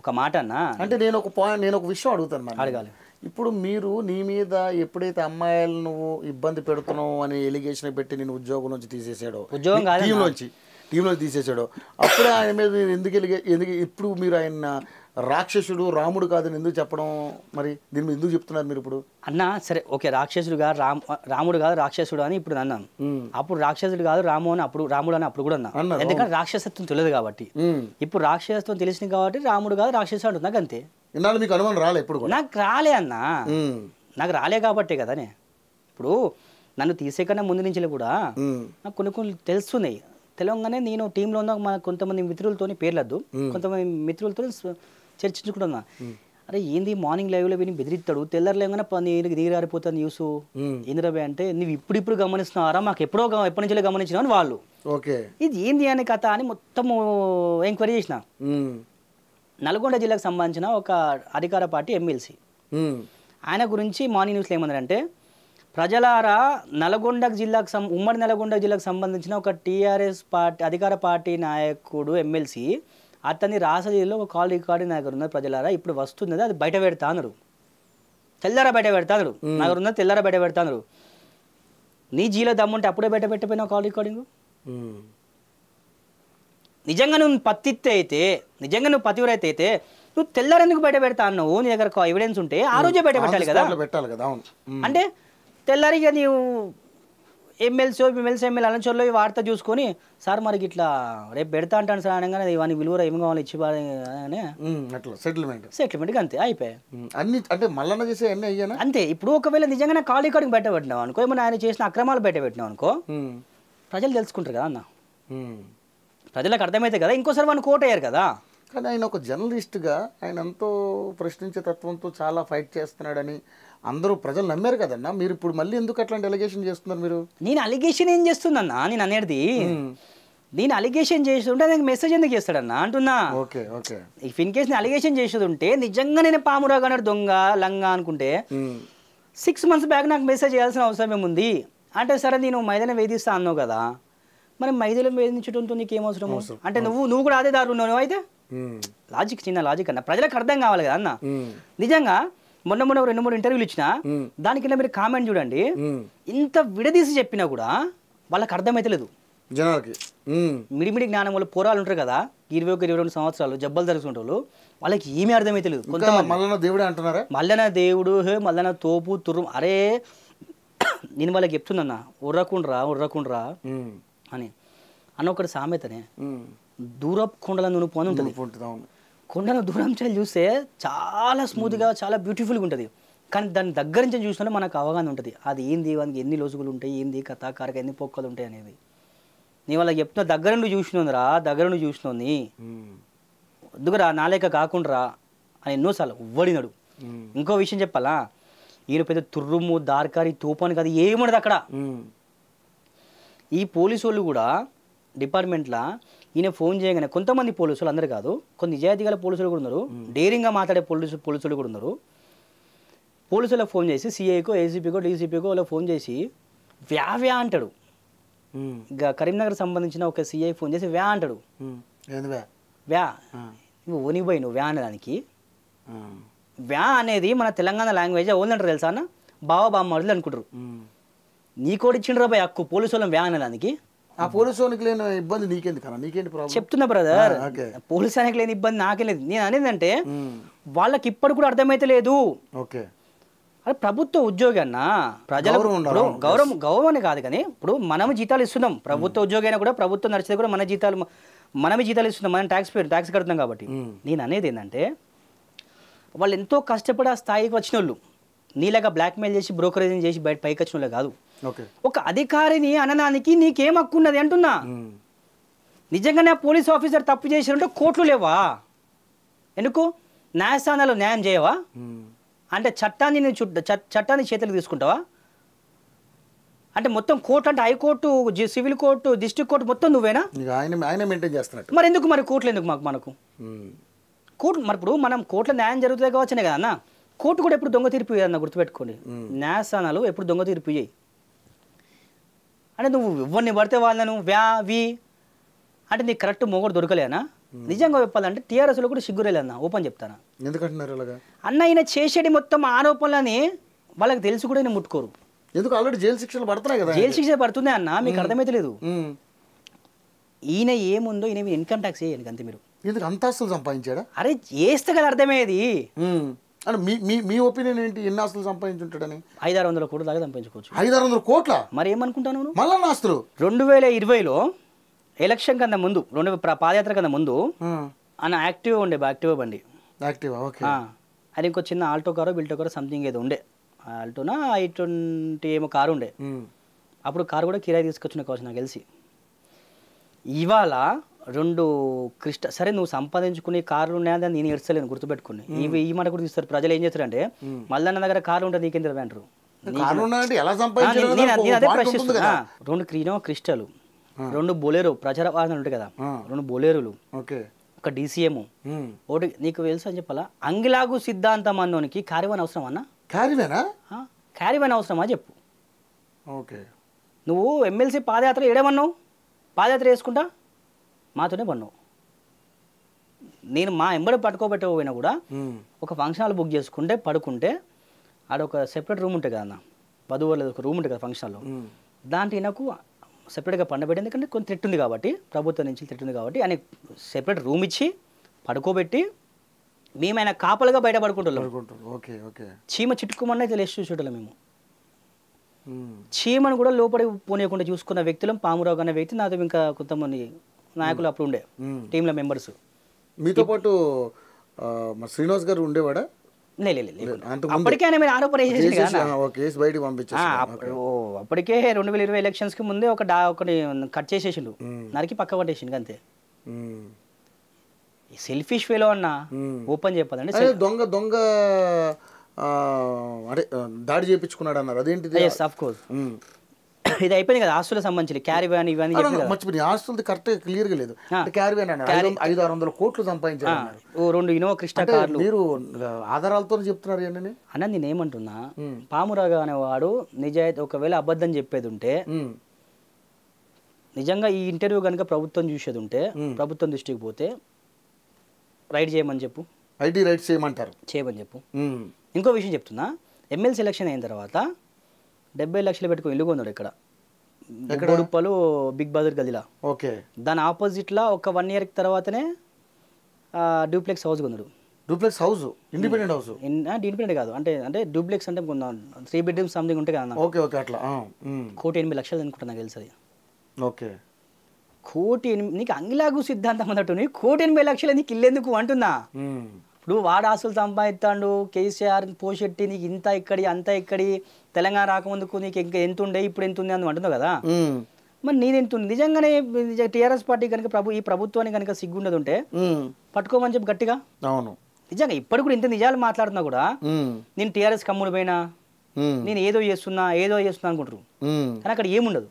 ఒక మాట అన్నా అంటే నేను ఒక పాయింట్ నేను ఒక విషయం అడుగుతాను అడగాలి ఇప్పుడు మీరు నీ మీద ఎప్పుడైతే అమ్మాయిలు నువ్వు ఇబ్బంది పెడుతున్నావు అనే ఎలిగేషన్ పెట్టి నేను ఉద్యోగం నుంచి తీసేసాడో ఉద్యోగం టీంలోంచి టీంలోంచి తీసేసాడో అప్పుడే ఆయన మీద ఎందుకు ఎలిగే ఎందుకు ఇప్పుడు మీరు ఆయన రాక్షసుడు రాముడు కాదని ఎందుకు చెప్పడం మరి దీని మీద ఎందుకు చెప్తున్నారు మీరు ఇప్పుడు అన్న సరే ఓకే రాక్షసుడు కాదు రామ్ రాముడు కాదు రాక్షసుడు అని ఇప్పుడు అన్నాను అప్పుడు రాక్షసుడు కాదు రాము అని అప్పుడు రాముడు అని అప్పుడు కూడా అన్నా ఎందుకంటే రాక్షసత్వం తెలియదు కాబట్టి ఇప్పుడు రాక్షసత్వం తెలిసింది కాబట్టి రాముడు కాదు రాక్షసుడు అంటుంది నాకు అంతే ఇన్నాళ్ళు మీకు అనుమానం రాలే ఇప్పుడు నాకు రాలే అన్న నాకు రాలే కాబట్టే కదనే ఇప్పుడు నన్ను తీసేకన్నా ముందు నుంచి కూడా నాకు కొన్ని కొన్ని తెలుస్తున్నాయి తెలంగాణ నేను టీంలో ఉన్న మా కొంతమంది మిత్రులతో పేర్లద్దు కొంతమంది మిత్రులతో చర్చించుకుంటున్నా అరే ఏంది మార్నింగ్ లైవ్ లో బెదిరిస్తాడు తెల్లరు నీరు నీరారిపోతుంది న్యూస్ ఏంద్రబాయ్ అంటే నువ్వు ఇప్పుడు ఇప్పుడు గమనిస్తున్నారా మాకు ఎప్పుడో ఎప్పటి నుంచి గమనించినా అని వాళ్ళు ఇది ఏంది అనే కథ అని మొత్తం ఎంక్వైరీ చేసిన నల్గొండ జిల్లాకు సంబంధించిన ఒక అధికార పార్టీ ఎమ్మెల్సీ ఆయన గురించి మార్నింగ్ న్యూస్ ఏమన్నారంటే ప్రజలారా నల్గొండ జిల్లాకు ఉమ్మడి నల్గొండ జిల్లాకు సంబంధించిన ఒక టీఆర్ఎస్ పార్టీ అధికార పార్టీ నాయకుడు ఎమ్మెల్సీ అతని రాసలీలో ఒక కాల్ రికార్డింగ్ నాకు ఉన్నది ప్రజలారా ఇప్పుడు వస్తున్నది అది బయట పెడతాను తెల్లారా బయట పెడతాను నాకు తెల్లారా ఉన్నది బయట పెడతాను నీ జీలో దమ్ముంటే అప్పుడే బయట పెట్టపోయినా కాల్ రికార్డింగ్ నిజంగా నువ్వు పత్తిత్తి అయితే నిజంగా నువ్వు పతివరైతే అయితే నువ్వు తెల్లారెందుకు బయట పెడతా అన్నావు నీ దగ్గర ఎవిడెన్స్ ఉంటే ఆ రోజే బయట పెట్టాలి కదా పెట్టాలి కదా అంటే తెల్లారిగా నీవు ఎమ్మెల్సీ ఎమ్మెల్సీ ఎమ్మెల్యే అలంచోర్లో ఈ వార్త చూసుకొని సార్ మరి ఇట్లా రేపు పెడతా అంటాను సార్ అనగానే ఇవన్నీ విలువ ఏం కావాలి ఇచ్చి అట్లా సెటిల్మెంట్ సెటిల్మెంట్ అంతే అయిపోయాయి అన్ని అంటే మళ్ళీ చేసే అన్ని అయ్యాను అంతే ఇప్పుడు ఒకవేళ నిజంగానే ఖాళీ రికార్డింగ్ బయట పెట్టినావు అనుకో ఏమన్నా ఆయన చేసిన అక్రమాలు బయట పెట్టినావు అనుకో ప్రజలు తెలుసుకుంటారు కదా అన్న ప్రజలకు అర్థమైతే కదా ఇంకోసారి వాళ్ళు కోట్ అయ్యారు కదా కానీ ఆయన ఒక జర్నలిస్ట్గా ఆయన ఎంతో ప్రశ్నించే తత్వంతో చాలా ఫైట్ చేస్తున్నాడని అందరూ ప్రజలు నమ్మారు కదన్నా మీరు ఇప్పుడు మళ్ళీ ఎందుకు అట్లాంటి అలిగేషన్ చేస్తున్నారు మీరు నేను అలిగేషన్ ఏం చేస్తుందన్నా నేను అనేది నేను అలిగేషన్ చేస్తుంటే నాకు మెసేజ్ ఎందుకు చేస్తాడన్నా అంటున్నా ఓకే ఓకే ఈ ఫిన్ కేసు అలిగేషన్ అలిగేషన్ చేస్తుంటే నిజంగా నేను పామురాగా అన్నాడు దొంగ లంగా అనుకుంటే సిక్స్ మంత్స్ బ్యాక్ నాకు మెసేజ్ చేయాల్సిన అవసరం ఏముంది అంటే సరే నేను మైదాన వేధిస్తా అన్నావు కదా మరి మైదానం వేధించడంతో నీకు ఏం అవసరం అంటే నువ్వు నువ్వు కూడా అదే దారు ఉన్నావు అయితే లాజిక్ చిన్న లాజిక్ అన్న ప్రజలకు అర్థం కావాలి కదా అన్న నిజంగా మొన్న మొన్న రెండు మూడు ఇంటర్వ్యూలు ఇచ్చిన దానికి మీరు కామెంట్ చూడండి ఇంత విడదీసి చెప్పినా కూడా వాళ్ళకి అర్థమైతలేదు జనాలకి మిడిమిడి జ్ఞానం వాళ్ళు పోరాలు ఉంటారు కదా ఇరవై ఒక ఇరవై రెండు సంవత్సరాలు జబ్బలు జరుగుతుంటే వాళ్ళకి ఏమీ అర్థమైతే లేదు మల్లన దేవుడు అంటున్నారా మల్లన దేవుడు మల్లన తోపు తుర్రు అరే నేను వాళ్ళకి చెప్తుందన్న ఉర్రకుండ్రా ఉర్రకుండ్రా అని అన్న ఒకటి సామెతనే దూరపు కొండల నువ్వు పోను కొండను దూరం చేయాలి చూస్తే చాలా స్మూత్గా చాలా బ్యూటిఫుల్గా ఉంటుంది కానీ దాన్ని దగ్గర నుంచి చూసినా మనకు అవగాహన ఉంటుంది అది ఏంది వానికి ఎన్ని లోసుగులు ఉంటాయి ఏంది కథ కారక ఎన్ని పొక్కలు ఉంటాయి అనేది నీ వాళ్ళకి చెప్తున్నా దగ్గర నుండి నువ్వు రా దగ్గర నుండి చూసినోంది ఎందుకురా లేక కాకుండా అని ఎన్నోసార్లు ఒవ్వడినాడు ఇంకో విషయం చెప్పాలా ఈయన పెద్ద తుర్రుము దార్కారి తూపాను కాదు ఏముండదు అక్కడ ఈ పోలీసు వాళ్ళు కూడా డిపార్ట్మెంట్లో ఈయన ఫోన్ చేయగానే కొంతమంది పోలీసులు అందరు కాదు కొన్ని నిజాయితీ గల పోలీసులు కూడా ఉన్నారు డేరింగ్గా మాట్లాడే పోలీసు పోలీసులు కూడా ఉన్నారు పోలీసులకు ఫోన్ చేసి సిఐకో ఏసీపీకో డీసీపీకో వాళ్ళకి ఫోన్ చేసి వ్యా వ్యా అంటాడు కరీంనగర్ సంబంధించిన ఒక సిఐ ఫోన్ చేసి వ్యా అంటాడు వ్యా నువ్వు ఓనిపోయి నువ్వు వ్యా అనేదానికి వ్యా అనేది మన తెలంగాణ లాంగ్వేజ్ అంటారు తెలుసా అన్న బావ బామ్మ అనుకుంటారు నీకోడిచ్చిండ్రా పోయి అక్కు పోలీసు వాళ్ళం వ్యా అనేదానికి ఆ పోలీసు వానికి లేని ఇబ్బంది నీకేంది కదా నీకేంటి ప్రాబ్లం చెప్తున్నా బ్రదర్ పోలీస్ వానికి లేని ఇబ్బంది నాకే లేదు నేను అనేది అంటే వాళ్ళకి ఇప్పటి కూడా అర్థమైతే లేదు ఓకే అరే ప్రభుత్వ ఉద్యోగి అన్న ప్రజల గౌరవం గౌరవం అని కాదు కానీ ఇప్పుడు మనం జీతాలు ఇస్తున్నాం ప్రభుత్వ ఉద్యోగి అయినా కూడా ప్రభుత్వం నడిచితే కూడా మన జీతాలు మనమే జీతాలు ఇస్తున్నాం మనం ట్యాక్స్ పేరు ట్యాక్స్ కడుతున్నాం కాబట్టి నేను అనేది ఏంటంటే వాళ్ళు ఎంతో కష్టపడి ఆ స్థాయికి వచ్చిన వాళ్ళు నీలాగా బ్లాక్మెయిల్ చేసి బ్రోకరేజింగ్ చేసి బయట పైకి వచ్చిన వాళ్ళు కాదు ఒక అధికారిని అనడానికి నీకేం హక్కున్నది అంటున్నా నిజంగానే పోలీస్ ఆఫీసర్ తప్పు చేసినట్టు కోట్లు లేవా ఎందుకు న్యాయస్థానాలు న్యాయం చేయవా అంటే చట్టాన్ని నేను చట్టాన్ని చేతులకు తీసుకుంటావా అంటే మొత్తం కోర్టు అంటే high court civil court district court మొత్తం నువ్వేనా చేస్తున్నా మరి ఎందుకు మరి కోర్టులు ఎందుకు మాకు మనకు కోర్టు మరి ఇప్పుడు మనం కోర్టులో న్యాయం జరుగుతుంది కావచ్చునే కదా అన్న కోర్టు కూడా ఎప్పుడు దొంగ తీర్పు అన్న గుర్తుపెట్టుకోండి న్యాయస్థానాలు ఎప్పుడు దొంగ తీర్పు చేయి అంటే నువ్వు ఎవరిని పడితే వాళ్ళను వ్యా వి అంటే నీకు కరెక్ట్ మొగడు దొరకలేనా నిజంగా చెప్పాలంటే టీఆర్ఎస్లో కూడా అన్న ఓపెన్ చెప్తానా ఎందుకంటున్నారు అన్న ఈయన చేసేది మొత్తం ఆరోపణలని వాళ్ళకి తెలిసి కూడా నేను ముట్టుకోరు ఎందుకు ఆల్రెడీ జైలు శిక్షలు పడుతున్నాయి కదా జైలు శిక్ష పడుతుంది అన్న మీకు అర్థమైతే లేదు ఈయన ఏముందో ఈయన ఇన్కమ్ ట్యాక్స్ చేయండి అంతే మీరు ఎందుకు అంత సంపాదించాడు అరే చేస్తే కదా అర్థమయ్యేది మీ మీ మీ ఒపీనియన్ ఏంటి ఎన్ని ఆస్తులు ఉంటాడని ఐదారు వందల కోట్ల దాకా సంపాదించుకోవచ్చు ఐదారు వందల కోట్ల మరి ఏమనుకుంటాను మళ్ళా ఆస్తులు రెండు వేల ఇరవైలో ఎలక్షన్ కన్నా ముందు రెండు పాదయాత్ర కన్నా ముందు ఆయన యాక్టివ్ ఉండే యాక్టివ్ బండి యాక్టివ్ ఓకే అది ఇంకో చిన్న ఆల్టో కారో బిల్టో కారో సంథింగ్ ఏదో ఉండే ఆల్టోనా ఐ ట్వంటీ ఏమో కారు ఉండే అప్పుడు కారు కూడా కిరాయి తీసుకొచ్చిన కావచ్చు నాకు తెలిసి ఇవాళ రెండు క్రిష్ట సరే నువ్వు సంపాదించుకునే కార్లు ఉన్నాయని దాన్ని నేను ఏడ్చలేను గుర్తుపెట్టుకుని ఇవి ఈ మాట కూడా తీస్తారు ప్రజలు ఏం అంటే మల్లన్న దగ్గర కార్లు ఉంటుంది నీకు తెలియదు అదే రెండు క్రీనో క్రిస్టలు రెండు బొలేరు ప్రచార వాహనాలు ఉంటాయి కదా రెండు బొలేరులు ఒక డిసిఎం ఒకటి నీకు తెలుసు అని చెప్పాలా అంగిలాగు సిద్ధాంతం అన్నోనికి క్యారివాన్ అవసరం అన్న క్యారివేనా క్యారివాన్ అవసరమా చెప్పు ఓకే నువ్వు ఎమ్మెల్సీ పాదయాత్ర ఏడేమన్నావు పాదయాత్ర వేసుకుంటా మాతోనే పన్ను నేను మా ఎంబడి పట్టుకోబెట్టకపోయినా కూడా ఒక ఫంక్షన్ హాల్ బుక్ చేసుకుంటే పడుకుంటే ఆడ ఒక సెపరేట్ రూమ్ ఉంటుంది కదా వధువు లేదు ఒక రూమ్ ఉంటుంది కదా ఫంక్షన్ హాల్లో దాంట్లో నాకు సెపరేట్గా పండబెట్టి ఎందుకంటే కొంత తిట్టు ఉంది కాబట్టి ప్రభుత్వం నుంచి తిట్టు ఉంది కాబట్టి ఆయన సెపరేట్ రూమ్ ఇచ్చి పడుకోబెట్టి మేము ఆయన కాపలుగా బయట పడుకుంటున్నాం చీమ చిట్టుకోమన్నా ఇట్లా లేచి చూసేటోళ్ళం మేము చీమను కూడా లోపలికి పోనీయకుండా చూసుకున్న వ్యక్తులం పామురావు అనే వ్యక్తి నాతో ఇంకా కొంతమంది నాయకులు అప్పుడు ఉండే టీంల మెంబర్స్ మీతో పాటు శ్రీనివాస్ గారు ఉండేవాడా అప్పటికే ఆరోపణ అప్పటికే రెండు వేల ఇరవై ఎలక్షన్స్ కి ముందే ఒక ఒకటి కట్ చేసేసిండు నరికి పక్క పట్టేసిండు అంతే సెల్ఫిష్ వేలో అన్న ఓపెన్ చెప్పదండి దొంగ దొంగ దాడి చేయించుకున్నాడు అన్నారు అదేంటి కోర్స్ ఇది అయిపోయింది కదా ఆస్తులకు సంబంధించి క్యారీవ్యాన్ ఇవన్నీ మర్చిపోయి ఆస్తులది కరెక్ట్ క్లియర్ గా లేదు ఐదు ఆరు వందల కోట్లు సంపాదించారు రెండు ఇనో కృష్ణ కార్లు మీరు ఆధారాలతో చెప్తున్నారు ఏంటని అన్న నేను ఏమంటున్నా పామురాగా అనేవాడు నిజాయితీ ఒకవేళ అబద్ధం చెప్పేది ఉంటే నిజంగా ఈ ఇంటర్వ్యూ కనుక ప్రభుత్వం చూసేది ఉంటే ప్రభుత్వం దృష్టికి పోతే రైడ్ చేయమని చెప్పు ఐడి రైడ్ చేయమంటారు చేయమని చెప్పు ఇంకో విషయం చెప్తున్నా ఎమ్మెల్యే సెలక్షన్ అయిన తర్వాత డెబ్బై లక్షలు పెట్టుకుని ఇల్లు కొన్నాడు ఇక్కడ గొడుప్పలు బిగ్ బజార్ గదిలా ఓకే దాని ఆపోజిట్లో ఒక వన్ ఇయర్ తర్వాతనే డూప్లెక్స్ హౌస్ కొన్నాడు duplex house independent house independent కాదు అంటే అంటే డూప్లెక్స్ అంటే త్రీ బెడ్రూమ్ సంథింగ్ ఉంటే కదా ఓకే ఓకే అట్లా కోటి ఎనిమిది లక్షలు అనుకుంటా నాకు తెలుసు ఓకే కోటి ఎనిమిది నీకు అంగిలాగు సిద్ధాంతం అన్నట్టు కోటి ఎనిమిది లక్షలు నీకు ఇల్లేందుకు అంటున్నా నువ్వు వాడాసులు సంపాదిస్తాడు కేసీఆర్ పోషెట్టి నీకు ఇంత ఇక్కడి అంత ఇక్కడి తెలంగాణ రాకముందుకు నీకు ఇంకా ఎంత ఉండే ఇప్పుడు ఎంత ఉంది అని అంటుంది కదా మరి నేను ఎంత నిజంగానే టీఆర్ఎస్ పార్టీ కనుక ప్రభు ఈ ప్రభుత్వానికి కనుక సిగ్గుండదు ఉంటే పట్టుకోమని చెప్పి గట్టిగా అవును నిజంగా ఇప్పుడు కూడా ఇంత నిజాలు మాట్లాడుతున్నా కూడా నేను టీఆర్ఎస్ కమ్ముడు పోయినా నేను ఏదో చేస్తున్నా ఏదో చేస్తున్నా అనుకుంటారు కానీ అక్కడ ఏముండదు